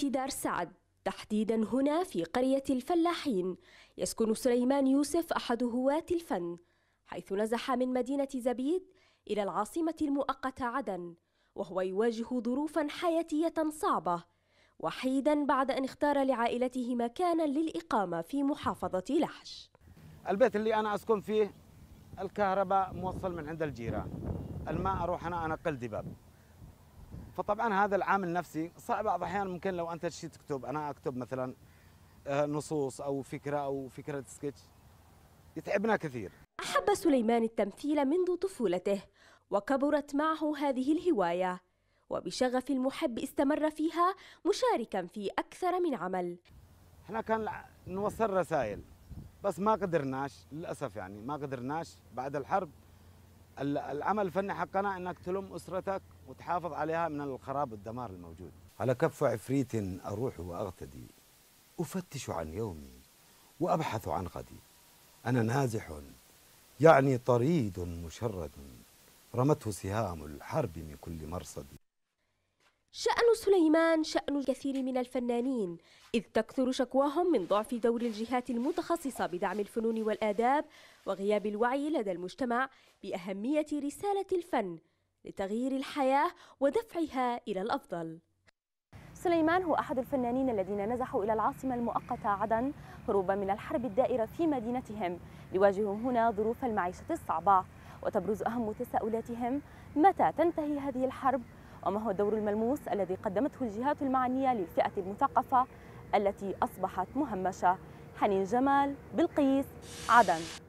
دار سعد تحديدا هنا في قرية الفلاحين يسكن سليمان يوسف أحد هواة الفن حيث نزح من مدينة زبيد إلى العاصمة المؤقتة عدن وهو يواجه ظروفا حياتية صعبة وحيدا بعد أن اختار لعائلته مكانا للإقامة في محافظة لحش البيت اللي أنا أسكن فيه الكهرباء موصل من عند الجيران الماء أروح أنا أنقل دباب فطبعا هذا العامل النفسي صعب بعض الاحيان ممكن لو انت شيء تكتب انا اكتب مثلا آه، نصوص او فكره او فكره سكتش يتعبنا كثير احب سليمان التمثيل منذ طفولته وكبرت معه هذه الهوايه وبشغف المحب استمر فيها مشاركا في اكثر من عمل احنا كان نوصل رسائل بس ما قدرناش للاسف يعني ما قدرناش بعد الحرب العمل الفني حقنا انك تلم اسرتك وتحافظ عليها من الخراب والدمار الموجود على كف عفريت اروح واغتدي افتش عن يومي وابحث عن غدي انا نازح يعني طريد مشرد رمته سهام الحرب من كل مرصد شأن سليمان شأن الكثير من الفنانين إذ تكثر شكواهم من ضعف دور الجهات المتخصصة بدعم الفنون والآداب وغياب الوعي لدى المجتمع بأهمية رسالة الفن لتغيير الحياة ودفعها إلى الأفضل سليمان هو أحد الفنانين الذين نزحوا إلى العاصمة المؤقتة عدن هروبا من الحرب الدائرة في مدينتهم ليواجهوا هنا ظروف المعيشة الصعبة وتبرز أهم تساؤلاتهم متى تنتهي هذه الحرب وما هو الدور الملموس الذي قدمته الجهات المعنية للفئة المثقفة التي أصبحت مهمشة حنين جمال بالقيس عدن